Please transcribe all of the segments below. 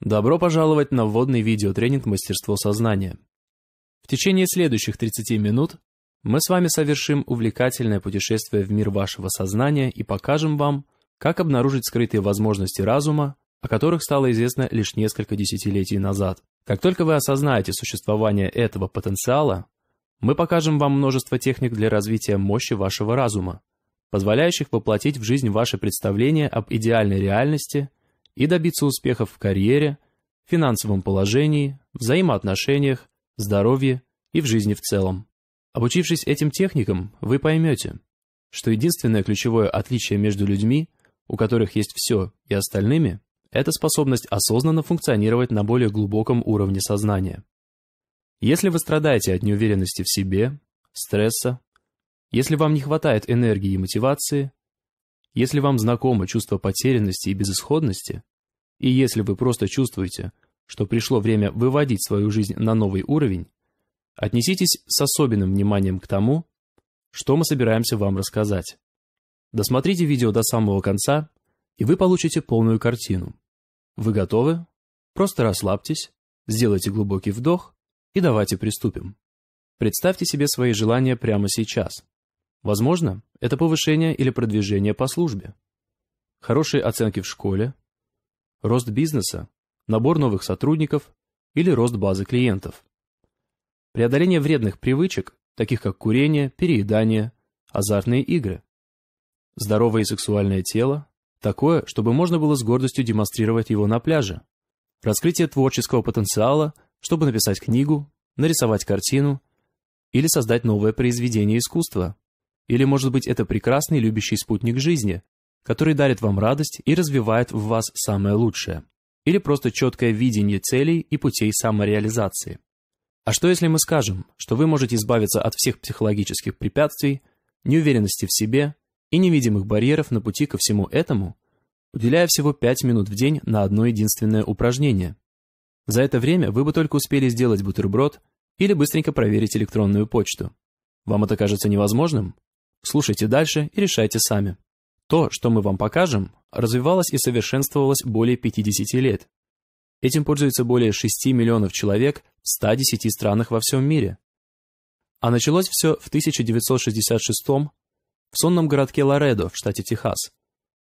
Добро пожаловать на вводный видеотренинг «Мастерство сознания». В течение следующих 30 минут мы с вами совершим увлекательное путешествие в мир вашего сознания и покажем вам, как обнаружить скрытые возможности разума, о которых стало известно лишь несколько десятилетий назад. Как только вы осознаете существование этого потенциала, мы покажем вам множество техник для развития мощи вашего разума, позволяющих воплотить в жизнь ваши представления об идеальной реальности – и добиться успехов в карьере, финансовом положении, взаимоотношениях, здоровье и в жизни в целом. Обучившись этим техникам, вы поймете, что единственное ключевое отличие между людьми, у которых есть все, и остальными, это способность осознанно функционировать на более глубоком уровне сознания. Если вы страдаете от неуверенности в себе, стресса, если вам не хватает энергии и мотивации, если вам знакомо чувство потерянности и безысходности, и если вы просто чувствуете, что пришло время выводить свою жизнь на новый уровень, отнеситесь с особенным вниманием к тому, что мы собираемся вам рассказать. Досмотрите видео до самого конца, и вы получите полную картину. Вы готовы? Просто расслабьтесь, сделайте глубокий вдох и давайте приступим. Представьте себе свои желания прямо сейчас. Возможно, это повышение или продвижение по службе. Хорошие оценки в школе, рост бизнеса, набор новых сотрудников или рост базы клиентов. Преодоление вредных привычек, таких как курение, переедание, азартные игры. Здоровое и сексуальное тело, такое, чтобы можно было с гордостью демонстрировать его на пляже. Раскрытие творческого потенциала, чтобы написать книгу, нарисовать картину или создать новое произведение искусства. Или, может быть, это прекрасный любящий спутник жизни, который дарит вам радость и развивает в вас самое лучшее, или просто четкое видение целей и путей самореализации. А что если мы скажем, что вы можете избавиться от всех психологических препятствий, неуверенности в себе и невидимых барьеров на пути ко всему этому, уделяя всего 5 минут в день на одно единственное упражнение? За это время вы бы только успели сделать бутерброд или быстренько проверить электронную почту. Вам это кажется невозможным? Слушайте дальше и решайте сами. То, что мы вам покажем, развивалось и совершенствовалось более 50 лет. Этим пользуется более 6 миллионов человек в 110 странах во всем мире. А началось все в 1966 в сонном городке Ларедо в штате Техас,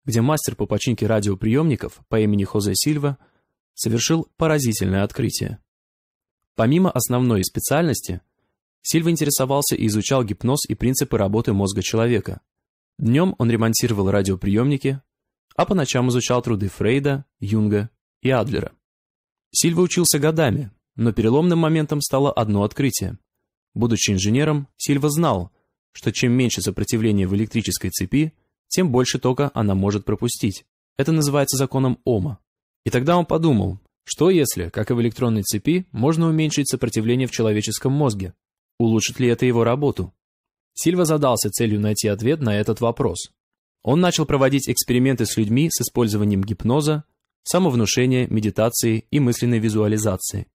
где мастер по починке радиоприемников по имени Хозе Сильва совершил поразительное открытие. Помимо основной специальности, Сильва интересовался и изучал гипноз и принципы работы мозга человека – Днем он ремонтировал радиоприемники, а по ночам изучал труды Фрейда, Юнга и Адлера. Сильва учился годами, но переломным моментом стало одно открытие. Будучи инженером, Сильва знал, что чем меньше сопротивление в электрической цепи, тем больше тока она может пропустить. Это называется законом Ома. И тогда он подумал, что если, как и в электронной цепи, можно уменьшить сопротивление в человеческом мозге? Улучшит ли это его работу? Сильва задался целью найти ответ на этот вопрос. Он начал проводить эксперименты с людьми с использованием гипноза, самовнушения, медитации и мысленной визуализации.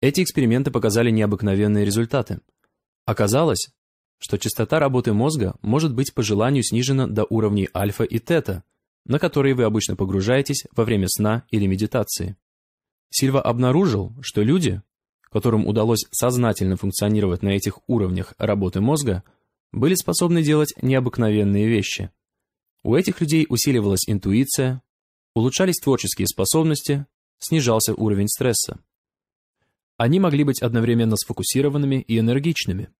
Эти эксперименты показали необыкновенные результаты. Оказалось, что частота работы мозга может быть по желанию снижена до уровней альфа и тета, на которые вы обычно погружаетесь во время сна или медитации. Сильва обнаружил, что люди, которым удалось сознательно функционировать на этих уровнях работы мозга, были способны делать необыкновенные вещи. У этих людей усиливалась интуиция, улучшались творческие способности, снижался уровень стресса. Они могли быть одновременно сфокусированными и энергичными.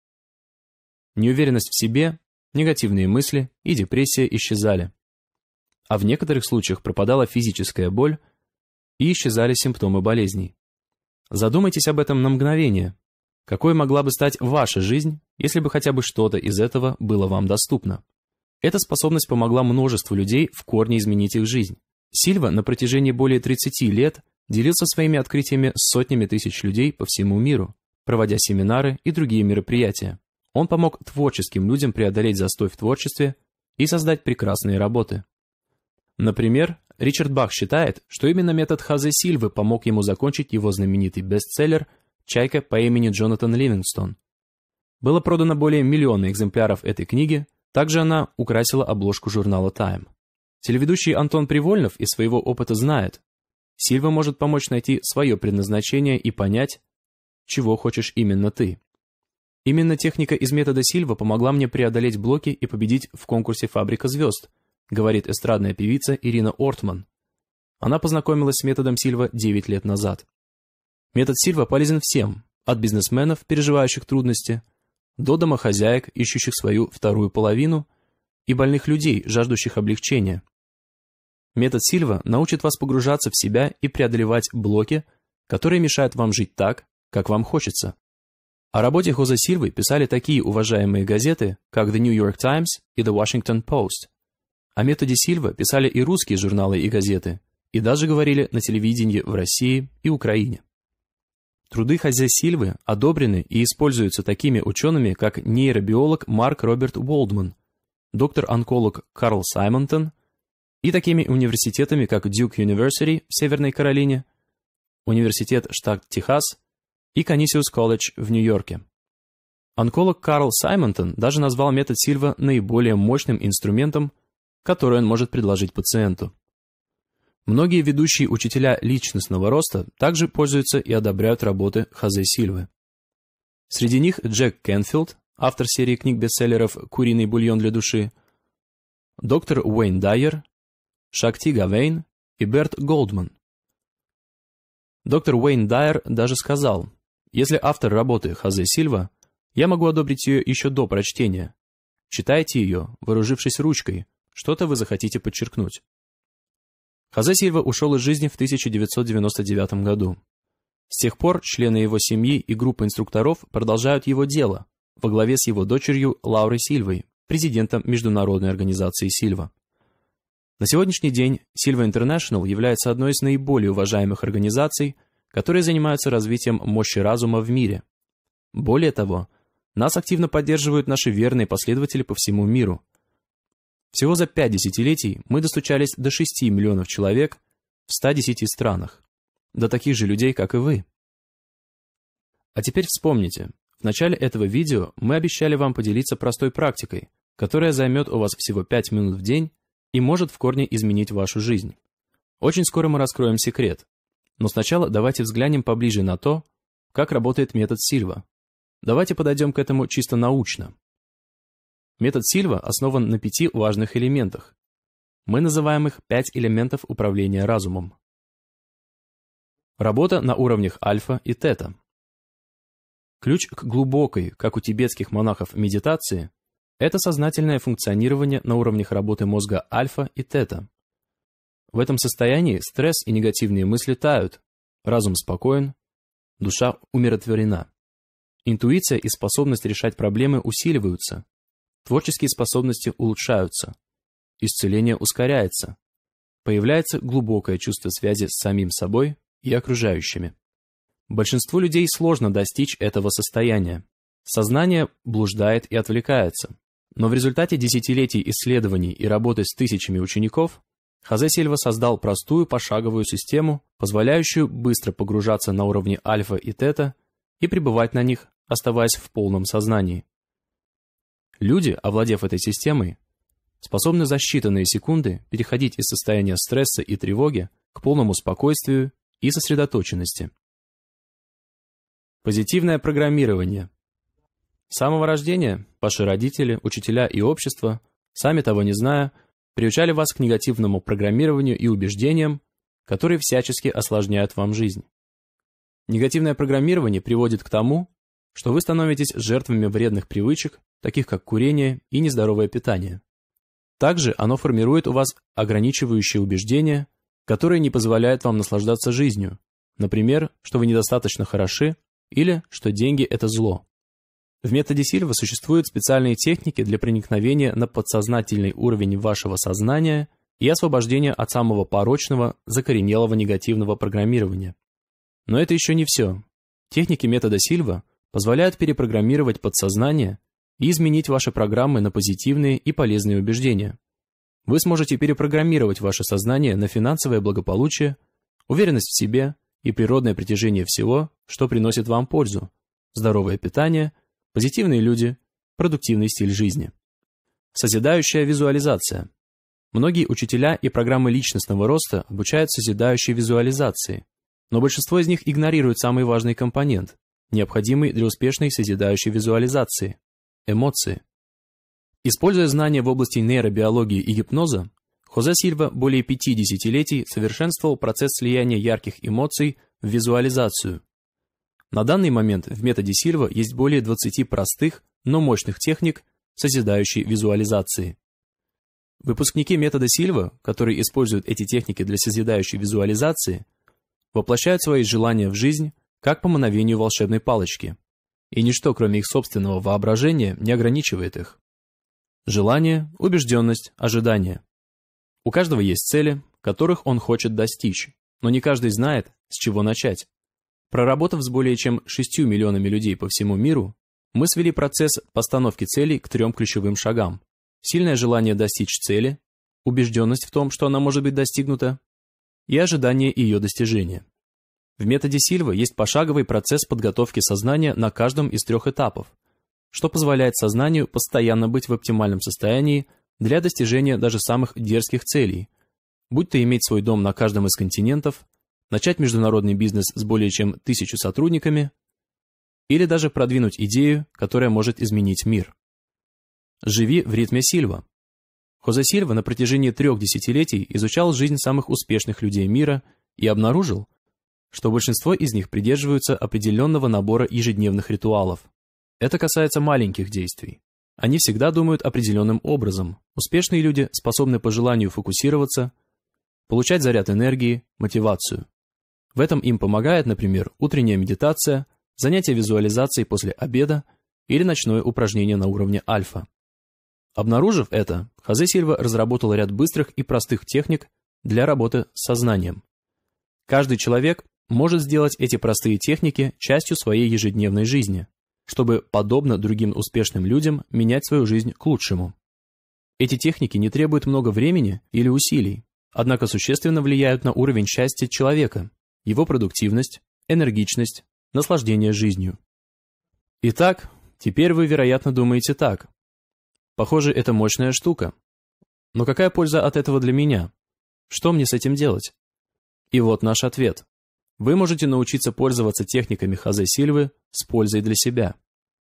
Неуверенность в себе, негативные мысли и депрессия исчезали. А в некоторых случаях пропадала физическая боль и исчезали симптомы болезней. Задумайтесь об этом на мгновение. Какой могла бы стать ваша жизнь, если бы хотя бы что-то из этого было вам доступно? Эта способность помогла множеству людей в корне изменить их жизнь. Сильва на протяжении более 30 лет делился своими открытиями с сотнями тысяч людей по всему миру, проводя семинары и другие мероприятия. Он помог творческим людям преодолеть застой в творчестве и создать прекрасные работы. Например, Ричард Бах считает, что именно метод Хазе Сильвы помог ему закончить его знаменитый бестселлер «Чайка» по имени Джонатан Ливингстон. Было продано более миллиона экземпляров этой книги, также она украсила обложку журнала Time. Телеведущий Антон Привольнов из своего опыта знает, Сильва может помочь найти свое предназначение и понять, чего хочешь именно ты. Именно техника из метода Сильва помогла мне преодолеть блоки и победить в конкурсе «Фабрика звезд», говорит эстрадная певица Ирина Ортман. Она познакомилась с методом Сильва 9 лет назад. Метод Сильва полезен всем, от бизнесменов, переживающих трудности, до домохозяек, ищущих свою вторую половину, и больных людей, жаждущих облегчения. Метод Сильва научит вас погружаться в себя и преодолевать блоки, которые мешают вам жить так, как вам хочется. О работе Хоза Сильвы писали такие уважаемые газеты, как The New York Times и The Washington Post – о методе Сильва писали и русские журналы и газеты, и даже говорили на телевидении в России и Украине. Труды Хозе Сильвы одобрены и используются такими учеными, как нейробиолог Марк Роберт Уолдман, доктор-онколог Карл Саймонтон и такими университетами, как Дюк University в Северной Каролине, Университет штат Техас и Canisius Колледж в Нью-Йорке. Онколог Карл Саймонтон даже назвал метод Сильва наиболее мощным инструментом – которую он может предложить пациенту. Многие ведущие учителя личностного роста также пользуются и одобряют работы Хазе Сильвы. Среди них Джек Кенфилд, автор серии книг-бестселлеров «Куриный бульон для души», доктор Уэйн Дайер, Шакти Гавейн и Берт Голдман. Доктор Уэйн Дайер даже сказал, если автор работы Хазе Сильва, я могу одобрить ее еще до прочтения. Читайте ее, вооружившись ручкой, что-то вы захотите подчеркнуть. Хозе Сильва ушел из жизни в 1999 году. С тех пор члены его семьи и группа инструкторов продолжают его дело во главе с его дочерью Лаурой Сильвой, президентом Международной организации «Сильва». На сегодняшний день Сильва Интернешнл является одной из наиболее уважаемых организаций, которые занимаются развитием мощи разума в мире. Более того, нас активно поддерживают наши верные последователи по всему миру – всего за пять десятилетий мы достучались до 6 миллионов человек в 110 странах. До таких же людей, как и вы. А теперь вспомните, в начале этого видео мы обещали вам поделиться простой практикой, которая займет у вас всего 5 минут в день и может в корне изменить вашу жизнь. Очень скоро мы раскроем секрет. Но сначала давайте взглянем поближе на то, как работает метод Сильва. Давайте подойдем к этому чисто научно. Метод Сильва основан на пяти важных элементах. Мы называем их пять элементов управления разумом. Работа на уровнях альфа и тета. Ключ к глубокой, как у тибетских монахов, медитации – это сознательное функционирование на уровнях работы мозга альфа и тета. В этом состоянии стресс и негативные мысли тают, разум спокоен, душа умиротворена. Интуиция и способность решать проблемы усиливаются, Творческие способности улучшаются. Исцеление ускоряется. Появляется глубокое чувство связи с самим собой и окружающими. Большинству людей сложно достичь этого состояния. Сознание блуждает и отвлекается. Но в результате десятилетий исследований и работы с тысячами учеников Хозе Сильва создал простую пошаговую систему, позволяющую быстро погружаться на уровни альфа и тета и пребывать на них, оставаясь в полном сознании. Люди, овладев этой системой, способны за считанные секунды переходить из состояния стресса и тревоги к полному спокойствию и сосредоточенности. Позитивное программирование. С самого рождения ваши родители, учителя и общество, сами того не зная, приучали вас к негативному программированию и убеждениям, которые всячески осложняют вам жизнь. Негативное программирование приводит к тому, что вы становитесь жертвами вредных привычек таких как курение и нездоровое питание. Также оно формирует у вас ограничивающие убеждения, которые не позволяют вам наслаждаться жизнью, например, что вы недостаточно хороши или что деньги – это зло. В методе Сильва существуют специальные техники для проникновения на подсознательный уровень вашего сознания и освобождения от самого порочного, закоренелого негативного программирования. Но это еще не все. Техники метода Сильва позволяют перепрограммировать подсознание и изменить ваши программы на позитивные и полезные убеждения. Вы сможете перепрограммировать ваше сознание на финансовое благополучие, уверенность в себе и природное притяжение всего, что приносит вам пользу, здоровое питание, позитивные люди, продуктивный стиль жизни. Созидающая визуализация. Многие учителя и программы личностного роста обучают созидающей визуализации, но большинство из них игнорируют самый важный компонент, необходимый для успешной созидающей визуализации Эмоции. Используя знания в области нейробиологии и гипноза, Хозе Сильва более пяти десятилетий совершенствовал процесс слияния ярких эмоций в визуализацию. На данный момент в методе Сильва есть более 20 простых, но мощных техник, созидающей визуализации. Выпускники метода Сильва, которые используют эти техники для созидающей визуализации, воплощают свои желания в жизнь, как по мановению волшебной палочки – и ничто, кроме их собственного воображения, не ограничивает их. Желание, убежденность, ожидание. У каждого есть цели, которых он хочет достичь, но не каждый знает, с чего начать. Проработав с более чем 6 миллионами людей по всему миру, мы свели процесс постановки целей к трем ключевым шагам. Сильное желание достичь цели, убежденность в том, что она может быть достигнута, и ожидание ее достижения. В методе Сильва есть пошаговый процесс подготовки сознания на каждом из трех этапов, что позволяет сознанию постоянно быть в оптимальном состоянии для достижения даже самых дерзких целей, будь то иметь свой дом на каждом из континентов, начать международный бизнес с более чем тысячу сотрудниками или даже продвинуть идею, которая может изменить мир. Живи в ритме Сильва. Хозе Сильва на протяжении трех десятилетий изучал жизнь самых успешных людей мира и обнаружил, что большинство из них придерживаются определенного набора ежедневных ритуалов. Это касается маленьких действий. Они всегда думают определенным образом. Успешные люди способны по желанию фокусироваться, получать заряд энергии, мотивацию. В этом им помогает, например, утренняя медитация, занятие визуализацией после обеда или ночное упражнение на уровне альфа. Обнаружив это, Хозе Сильва разработал ряд быстрых и простых техник для работы с сознанием. Каждый человек может сделать эти простые техники частью своей ежедневной жизни, чтобы, подобно другим успешным людям, менять свою жизнь к лучшему. Эти техники не требуют много времени или усилий, однако существенно влияют на уровень счастья человека, его продуктивность, энергичность, наслаждение жизнью. Итак, теперь вы, вероятно, думаете так. Похоже, это мощная штука. Но какая польза от этого для меня? Что мне с этим делать? И вот наш ответ вы можете научиться пользоваться техниками Хозе Сильвы с пользой для себя.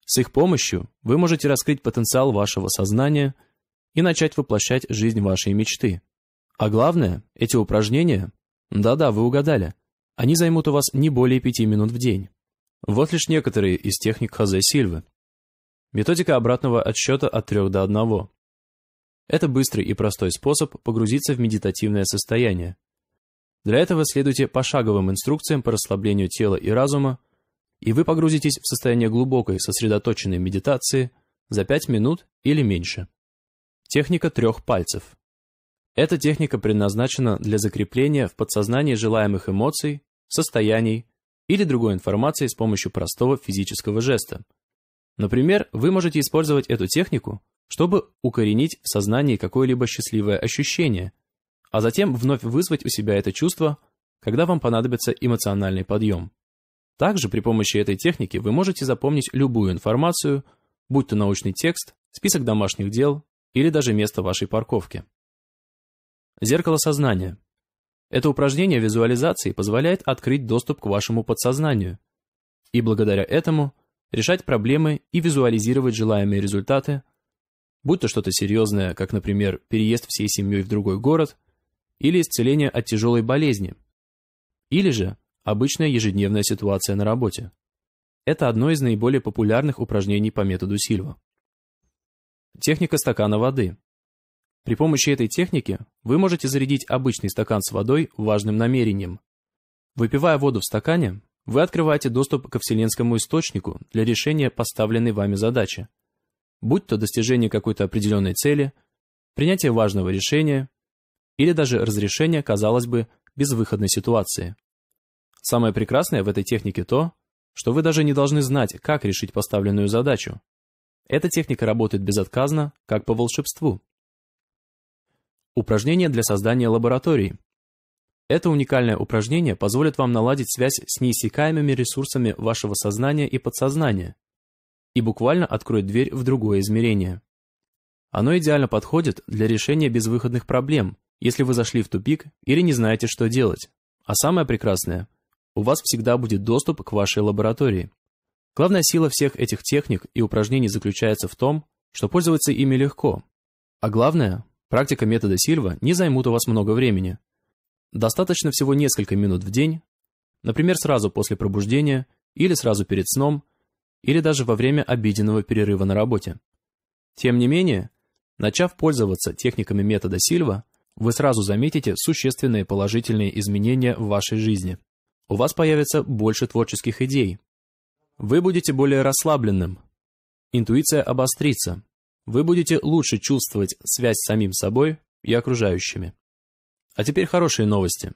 С их помощью вы можете раскрыть потенциал вашего сознания и начать воплощать жизнь вашей мечты. А главное, эти упражнения, да-да, вы угадали, они займут у вас не более пяти минут в день. Вот лишь некоторые из техник Хозе Сильвы. Методика обратного отсчета от трех до одного. Это быстрый и простой способ погрузиться в медитативное состояние, для этого следуйте пошаговым инструкциям по расслаблению тела и разума, и вы погрузитесь в состояние глубокой, сосредоточенной медитации за 5 минут или меньше. Техника трех пальцев. Эта техника предназначена для закрепления в подсознании желаемых эмоций, состояний или другой информации с помощью простого физического жеста. Например, вы можете использовать эту технику, чтобы укоренить в сознании какое-либо счастливое ощущение – а затем вновь вызвать у себя это чувство, когда вам понадобится эмоциональный подъем. Также при помощи этой техники вы можете запомнить любую информацию, будь то научный текст, список домашних дел или даже место вашей парковки. Зеркало сознания. Это упражнение визуализации позволяет открыть доступ к вашему подсознанию и благодаря этому решать проблемы и визуализировать желаемые результаты, будь то что-то серьезное, как, например, переезд всей семьей в другой город – или исцеление от тяжелой болезни, или же обычная ежедневная ситуация на работе. Это одно из наиболее популярных упражнений по методу Сильва. Техника стакана воды. При помощи этой техники вы можете зарядить обычный стакан с водой важным намерением. Выпивая воду в стакане, вы открываете доступ ко вселенскому источнику для решения поставленной вами задачи. Будь то достижение какой-то определенной цели, принятие важного решения или даже разрешение, казалось бы, безвыходной ситуации. Самое прекрасное в этой технике то, что вы даже не должны знать, как решить поставленную задачу. Эта техника работает безотказно, как по волшебству. Упражнение для создания лаборатории. Это уникальное упражнение позволит вам наладить связь с неиссякаемыми ресурсами вашего сознания и подсознания и буквально откроет дверь в другое измерение. Оно идеально подходит для решения безвыходных проблем – если вы зашли в тупик или не знаете, что делать. А самое прекрасное – у вас всегда будет доступ к вашей лаборатории. Главная сила всех этих техник и упражнений заключается в том, что пользоваться ими легко. А главное, практика метода Сильва не займут у вас много времени. Достаточно всего несколько минут в день, например, сразу после пробуждения или сразу перед сном, или даже во время обеденного перерыва на работе. Тем не менее, начав пользоваться техниками метода Сильва, вы сразу заметите существенные положительные изменения в вашей жизни. У вас появится больше творческих идей. Вы будете более расслабленным. Интуиция обострится. Вы будете лучше чувствовать связь с самим собой и окружающими. А теперь хорошие новости.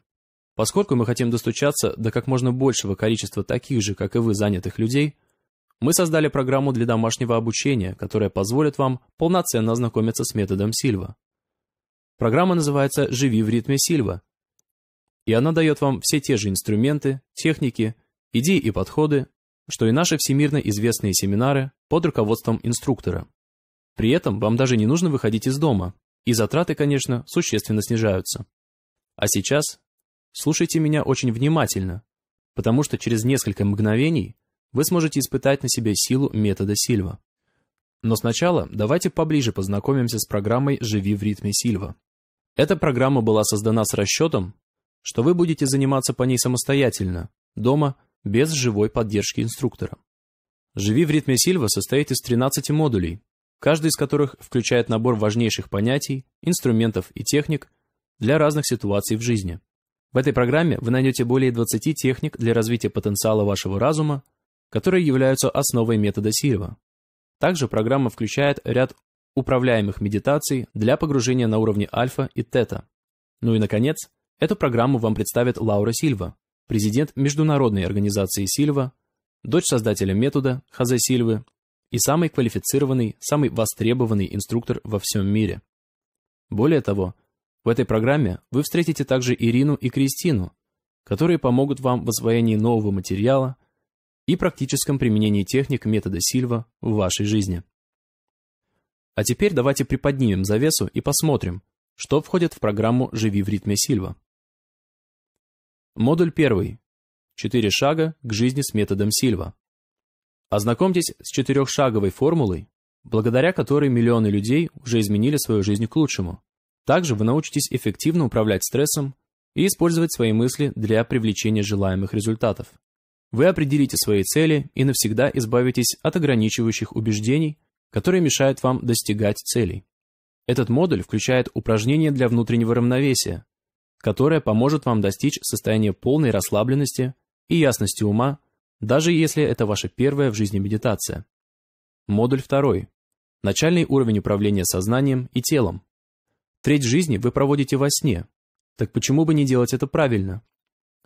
Поскольку мы хотим достучаться до как можно большего количества таких же, как и вы, занятых людей, мы создали программу для домашнего обучения, которая позволит вам полноценно ознакомиться с методом Сильва. Программа называется «Живи в ритме Сильва». И она дает вам все те же инструменты, техники, идеи и подходы, что и наши всемирно известные семинары под руководством инструктора. При этом вам даже не нужно выходить из дома, и затраты, конечно, существенно снижаются. А сейчас слушайте меня очень внимательно, потому что через несколько мгновений вы сможете испытать на себе силу метода Сильва. Но сначала давайте поближе познакомимся с программой «Живи в ритме Сильва». Эта программа была создана с расчетом, что вы будете заниматься по ней самостоятельно, дома, без живой поддержки инструктора. «Живи в ритме Сильва» состоит из 13 модулей, каждый из которых включает набор важнейших понятий, инструментов и техник для разных ситуаций в жизни. В этой программе вы найдете более 20 техник для развития потенциала вашего разума, которые являются основой метода Сильва. Также программа включает ряд управляемых медитаций для погружения на уровне альфа и тета. Ну и, наконец, эту программу вам представит Лаура Сильва, президент Международной организации Сильва, дочь создателя метода Хазе Сильвы и самый квалифицированный, самый востребованный инструктор во всем мире. Более того, в этой программе вы встретите также Ирину и Кристину, которые помогут вам в освоении нового материала и практическом применении техник метода Сильва в вашей жизни. А теперь давайте приподнимем завесу и посмотрим, что входит в программу «Живи в ритме Сильва». Модуль первый. Четыре шага к жизни с методом Сильва. Ознакомьтесь с четырехшаговой формулой, благодаря которой миллионы людей уже изменили свою жизнь к лучшему. Также вы научитесь эффективно управлять стрессом и использовать свои мысли для привлечения желаемых результатов. Вы определите свои цели и навсегда избавитесь от ограничивающих убеждений – которые мешают вам достигать целей. Этот модуль включает упражнение для внутреннего равновесия, которое поможет вам достичь состояния полной расслабленности и ясности ума, даже если это ваша первая в жизни медитация. Модуль второй. Начальный уровень управления сознанием и телом. Треть жизни вы проводите во сне. Так почему бы не делать это правильно?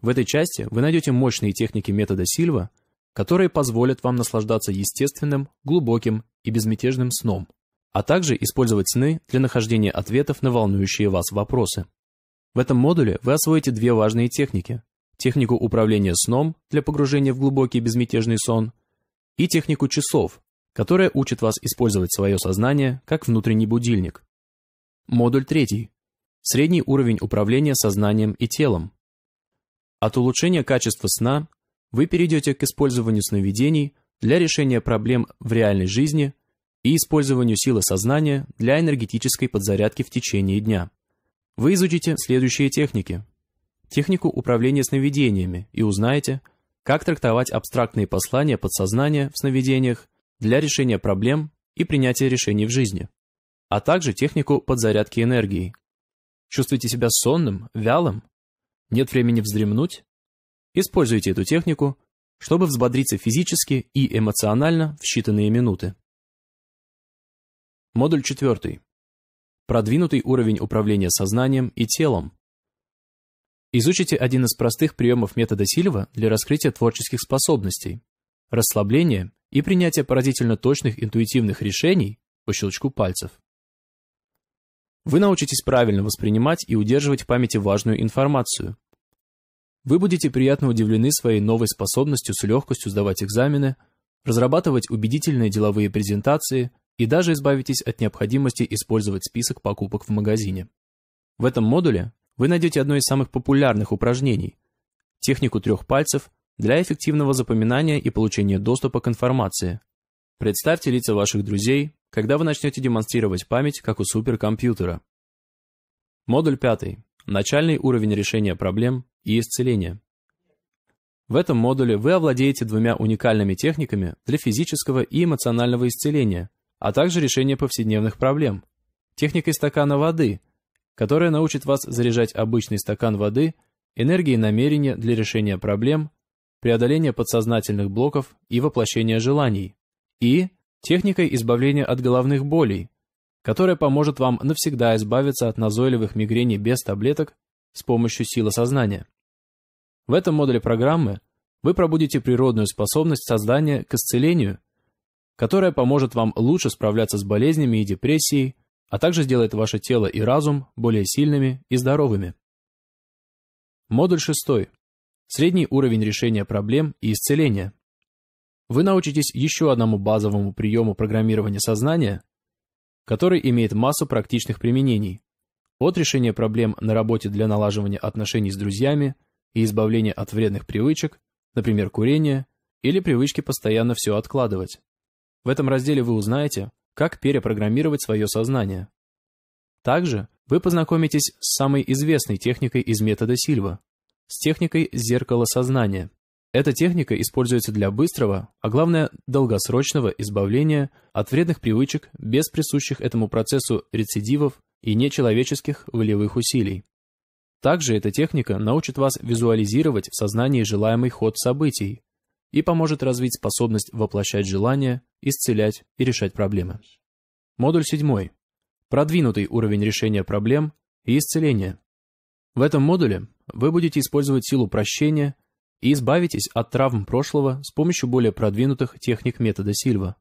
В этой части вы найдете мощные техники метода Сильва – которые позволят вам наслаждаться естественным, глубоким и безмятежным сном, а также использовать сны для нахождения ответов на волнующие вас вопросы. В этом модуле вы освоите две важные техники. Технику управления сном для погружения в глубокий безмятежный сон и технику часов, которая учит вас использовать свое сознание как внутренний будильник. Модуль третий. Средний уровень управления сознанием и телом. От улучшения качества сна вы перейдете к использованию сновидений для решения проблем в реальной жизни и использованию силы сознания для энергетической подзарядки в течение дня. Вы изучите следующие техники. Технику управления сновидениями и узнаете, как трактовать абстрактные послания подсознания в сновидениях для решения проблем и принятия решений в жизни, а также технику подзарядки энергии. Чувствуете себя сонным, вялым? Нет времени вздремнуть? Используйте эту технику, чтобы взбодриться физически и эмоционально в считанные минуты. Модуль 4. Продвинутый уровень управления сознанием и телом. Изучите один из простых приемов метода Сильва для раскрытия творческих способностей – расслабление и принятие поразительно точных интуитивных решений по щелчку пальцев. Вы научитесь правильно воспринимать и удерживать в памяти важную информацию, вы будете приятно удивлены своей новой способностью с легкостью сдавать экзамены, разрабатывать убедительные деловые презентации и даже избавитесь от необходимости использовать список покупок в магазине. В этом модуле вы найдете одно из самых популярных упражнений – технику трех пальцев для эффективного запоминания и получения доступа к информации. Представьте лица ваших друзей, когда вы начнете демонстрировать память, как у суперкомпьютера. Модуль пятый. Начальный уровень решения проблем и исцеления. В этом модуле вы овладеете двумя уникальными техниками для физического и эмоционального исцеления, а также решения повседневных проблем. Техникой стакана воды, которая научит вас заряжать обычный стакан воды энергией намерения для решения проблем, преодоления подсознательных блоков и воплощения желаний. И техникой избавления от головных болей, которая поможет вам навсегда избавиться от назойливых мигрений без таблеток с помощью силы сознания. В этом модуле программы вы пробудите природную способность создания к исцелению, которая поможет вам лучше справляться с болезнями и депрессией, а также сделает ваше тело и разум более сильными и здоровыми. Модуль 6. Средний уровень решения проблем и исцеления. Вы научитесь еще одному базовому приему программирования сознания, который имеет массу практичных применений. От решения проблем на работе для налаживания отношений с друзьями – и избавление от вредных привычек, например, курения, или привычки постоянно все откладывать. В этом разделе вы узнаете, как перепрограммировать свое сознание. Также вы познакомитесь с самой известной техникой из метода Сильва, с техникой зеркала сознания. Эта техника используется для быстрого, а главное долгосрочного избавления от вредных привычек без присущих этому процессу рецидивов и нечеловеческих волевых усилий. Также эта техника научит вас визуализировать в сознании желаемый ход событий и поможет развить способность воплощать желания, исцелять и решать проблемы. Модуль 7. Продвинутый уровень решения проблем и исцеления. В этом модуле вы будете использовать силу прощения и избавитесь от травм прошлого с помощью более продвинутых техник метода Сильва.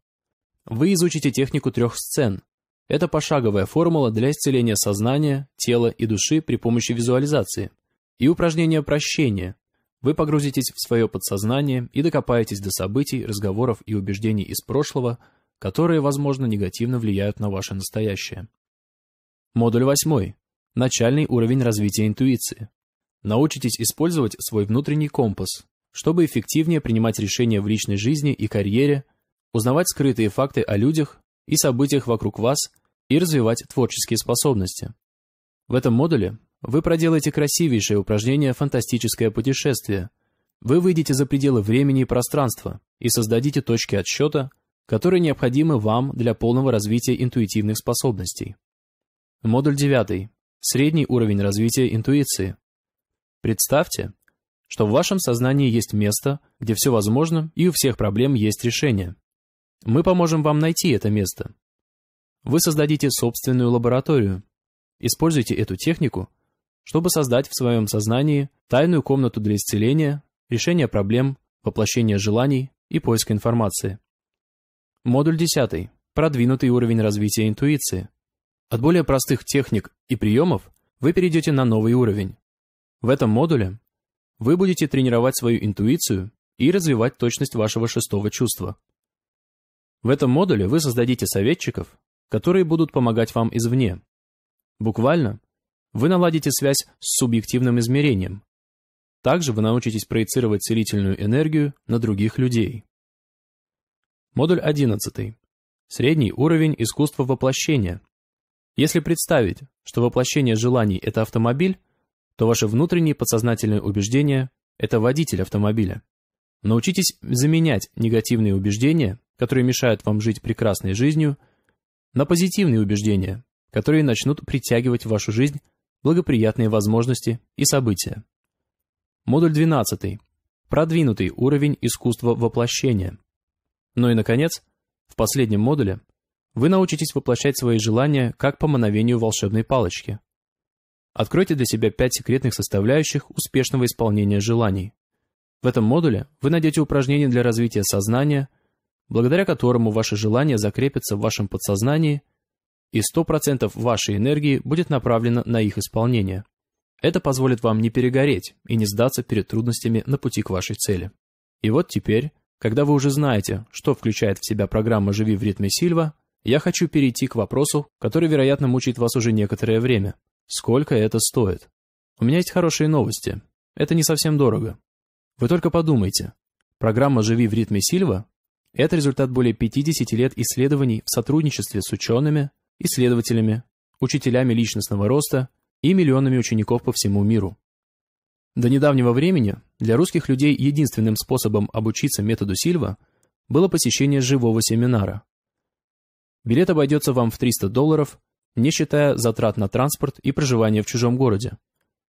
Вы изучите технику трех сцен, это пошаговая формула для исцеления сознания, тела и души при помощи визуализации. И упражнение прощения. Вы погрузитесь в свое подсознание и докопаетесь до событий, разговоров и убеждений из прошлого, которые, возможно, негативно влияют на ваше настоящее. Модуль 8. Начальный уровень развития интуиции. Научитесь использовать свой внутренний компас, чтобы эффективнее принимать решения в личной жизни и карьере, узнавать скрытые факты о людях, и событиях вокруг вас и развивать творческие способности. В этом модуле вы проделаете красивейшее упражнение «Фантастическое путешествие». Вы выйдете за пределы времени и пространства и создадите точки отсчета, которые необходимы вам для полного развития интуитивных способностей. Модуль 9. Средний уровень развития интуиции. Представьте, что в вашем сознании есть место, где все возможно и у всех проблем есть решение. Мы поможем вам найти это место. Вы создадите собственную лабораторию. Используйте эту технику, чтобы создать в своем сознании тайную комнату для исцеления, решения проблем, воплощения желаний и поиска информации. Модуль 10. Продвинутый уровень развития интуиции. От более простых техник и приемов вы перейдете на новый уровень. В этом модуле вы будете тренировать свою интуицию и развивать точность вашего шестого чувства – в этом модуле вы создадите советчиков, которые будут помогать вам извне. Буквально, вы наладите связь с субъективным измерением. Также вы научитесь проецировать целительную энергию на других людей. Модуль 11. Средний уровень искусства воплощения. Если представить, что воплощение желаний – это автомобиль, то ваши внутренние подсознательные убеждения – это водитель автомобиля. Научитесь заменять негативные убеждения которые мешают вам жить прекрасной жизнью, на позитивные убеждения, которые начнут притягивать в вашу жизнь благоприятные возможности и события. Модуль 12. Продвинутый уровень искусства воплощения. Ну и, наконец, в последнем модуле вы научитесь воплощать свои желания как по мановению волшебной палочки. Откройте для себя пять секретных составляющих успешного исполнения желаний. В этом модуле вы найдете упражнения для развития сознания – благодаря которому ваши желания закрепятся в вашем подсознании и 100% вашей энергии будет направлено на их исполнение. Это позволит вам не перегореть и не сдаться перед трудностями на пути к вашей цели. И вот теперь, когда вы уже знаете, что включает в себя программа «Живи в ритме Сильва», я хочу перейти к вопросу, который, вероятно, мучает вас уже некоторое время. Сколько это стоит? У меня есть хорошие новости. Это не совсем дорого. Вы только подумайте. Программа «Живи в ритме Сильва» Это результат более 50 лет исследований в сотрудничестве с учеными, исследователями, учителями личностного роста и миллионами учеников по всему миру. До недавнего времени для русских людей единственным способом обучиться методу Сильва было посещение живого семинара. Билет обойдется вам в 300 долларов, не считая затрат на транспорт и проживание в чужом городе.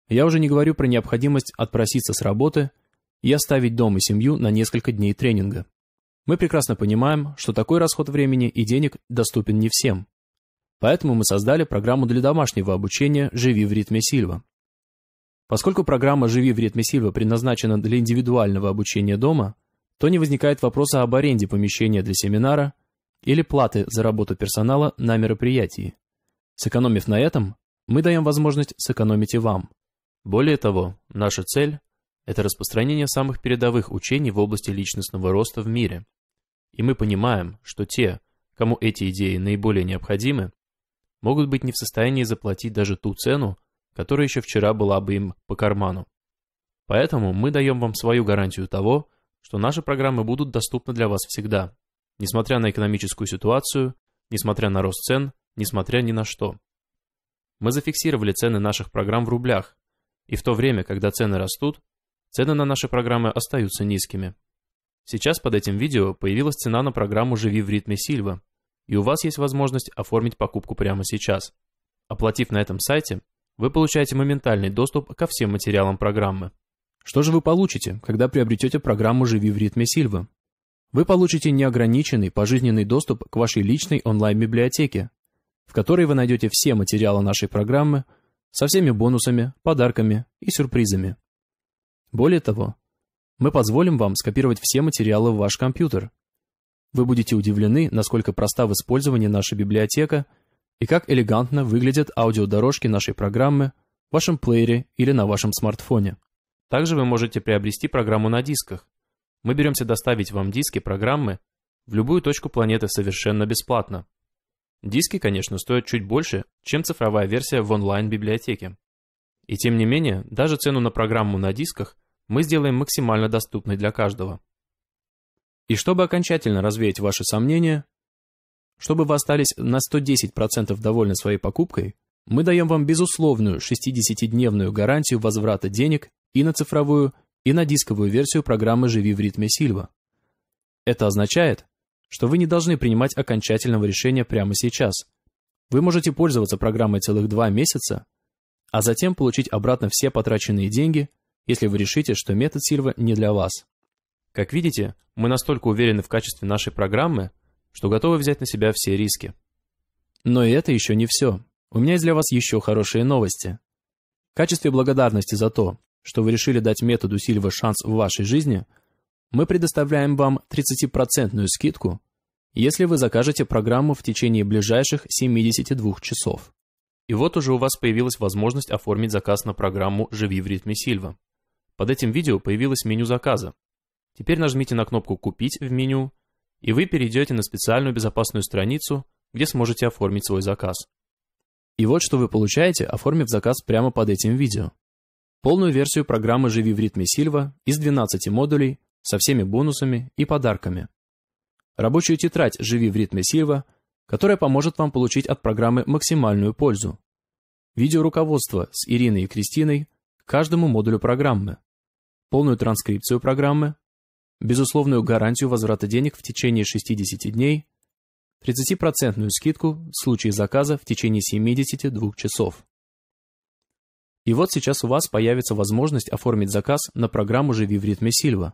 Я уже не говорю про необходимость отпроситься с работы и оставить дом и семью на несколько дней тренинга. Мы прекрасно понимаем, что такой расход времени и денег доступен не всем. Поэтому мы создали программу для домашнего обучения «Живи в ритме Сильва». Поскольку программа «Живи в ритме Сильва» предназначена для индивидуального обучения дома, то не возникает вопроса об аренде помещения для семинара или платы за работу персонала на мероприятии. Сэкономив на этом, мы даем возможность сэкономить и вам. Более того, наша цель это распространение самых передовых учений в области личностного роста в мире. И мы понимаем, что те, кому эти идеи наиболее необходимы, могут быть не в состоянии заплатить даже ту цену, которая еще вчера была бы им по карману. Поэтому мы даем вам свою гарантию того, что наши программы будут доступны для вас всегда, несмотря на экономическую ситуацию, несмотря на рост цен, несмотря ни на что. Мы зафиксировали цены наших программ в рублях, и в то время, когда цены растут, цены на наши программы остаются низкими. Сейчас под этим видео появилась цена на программу «Живи в ритме Сильва», и у вас есть возможность оформить покупку прямо сейчас. Оплатив на этом сайте, вы получаете моментальный доступ ко всем материалам программы. Что же вы получите, когда приобретете программу «Живи в ритме Сильва»? Вы получите неограниченный пожизненный доступ к вашей личной онлайн-библиотеке, в которой вы найдете все материалы нашей программы со всеми бонусами, подарками и сюрпризами. Более того, мы позволим вам скопировать все материалы в ваш компьютер. Вы будете удивлены, насколько проста в использовании наша библиотека и как элегантно выглядят аудиодорожки нашей программы в вашем плеере или на вашем смартфоне. Также вы можете приобрести программу на дисках. Мы беремся доставить вам диски программы в любую точку планеты совершенно бесплатно. Диски, конечно, стоят чуть больше, чем цифровая версия в онлайн-библиотеке. И тем не менее, даже цену на программу на дисках мы сделаем максимально доступной для каждого. И чтобы окончательно развеять ваши сомнения, чтобы вы остались на 110% довольны своей покупкой, мы даем вам безусловную 60-дневную гарантию возврата денег и на цифровую, и на дисковую версию программы «Живи в ритме Сильва». Это означает, что вы не должны принимать окончательного решения прямо сейчас. Вы можете пользоваться программой целых два месяца, а затем получить обратно все потраченные деньги – если вы решите, что метод Сильва не для вас. Как видите, мы настолько уверены в качестве нашей программы, что готовы взять на себя все риски. Но и это еще не все. У меня есть для вас еще хорошие новости. В качестве благодарности за то, что вы решили дать методу Сильва шанс в вашей жизни, мы предоставляем вам 30% скидку, если вы закажете программу в течение ближайших 72 часов. И вот уже у вас появилась возможность оформить заказ на программу «Живи в ритме Сильва». Под этим видео появилось меню заказа. Теперь нажмите на кнопку «Купить» в меню, и вы перейдете на специальную безопасную страницу, где сможете оформить свой заказ. И вот что вы получаете, оформив заказ прямо под этим видео. Полную версию программы «Живи в ритме Сильва» из 12 модулей со всеми бонусами и подарками. Рабочую тетрадь «Живи в ритме Сильва», которая поможет вам получить от программы максимальную пользу. Видеоруководство с Ириной и Кристиной к каждому модулю программы, полную транскрипцию программы, безусловную гарантию возврата денег в течение 60 дней, 30% скидку в случае заказа в течение 72 часов. И вот сейчас у вас появится возможность оформить заказ на программу «Живи в ритме Сильва».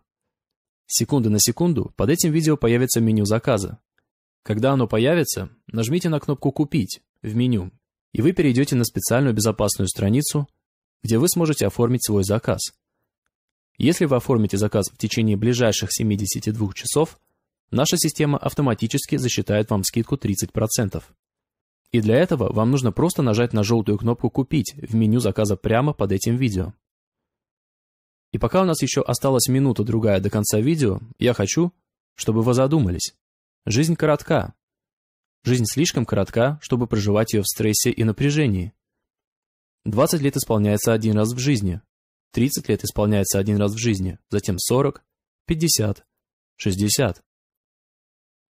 Секунды на секунду под этим видео появится меню заказа. Когда оно появится, нажмите на кнопку «Купить» в меню, и вы перейдете на специальную безопасную страницу – где вы сможете оформить свой заказ. Если вы оформите заказ в течение ближайших 72 часов, наша система автоматически засчитает вам скидку 30%. И для этого вам нужно просто нажать на желтую кнопку «Купить» в меню заказа прямо под этим видео. И пока у нас еще осталась минута-другая до конца видео, я хочу, чтобы вы задумались. Жизнь коротка. Жизнь слишком коротка, чтобы проживать ее в стрессе и напряжении. 20 лет исполняется один раз в жизни, 30 лет исполняется один раз в жизни, затем 40, 50, 60.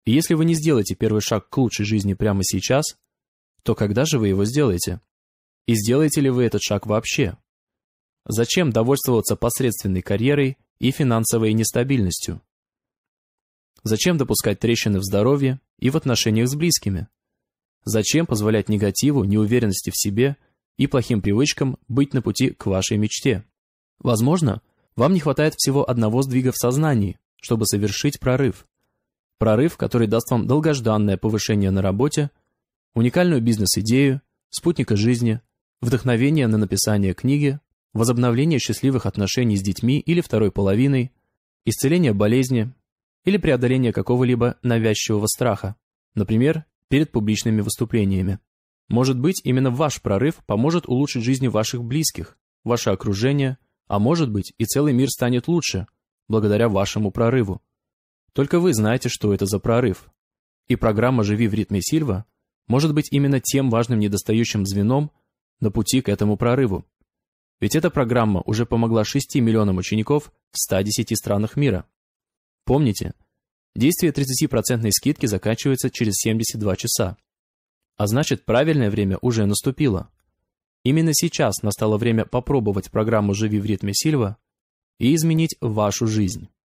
И если вы не сделаете первый шаг к лучшей жизни прямо сейчас, то когда же вы его сделаете? И сделаете ли вы этот шаг вообще? Зачем довольствоваться посредственной карьерой и финансовой нестабильностью? Зачем допускать трещины в здоровье и в отношениях с близкими? Зачем позволять негативу, неуверенности в себе – и плохим привычкам быть на пути к вашей мечте. Возможно, вам не хватает всего одного сдвига в сознании, чтобы совершить прорыв. Прорыв, который даст вам долгожданное повышение на работе, уникальную бизнес-идею, спутника жизни, вдохновение на написание книги, возобновление счастливых отношений с детьми или второй половиной, исцеление болезни или преодоление какого-либо навязчивого страха, например, перед публичными выступлениями. Может быть, именно ваш прорыв поможет улучшить жизни ваших близких, ваше окружение, а может быть, и целый мир станет лучше, благодаря вашему прорыву. Только вы знаете, что это за прорыв. И программа «Живи в ритме Сильва» может быть именно тем важным недостающим звеном на пути к этому прорыву. Ведь эта программа уже помогла 6 миллионам учеников в 110 странах мира. Помните, действие 30% скидки заканчивается через 72 часа. А значит, правильное время уже наступило. Именно сейчас настало время попробовать программу «Живи в ритме Сильва» и изменить вашу жизнь.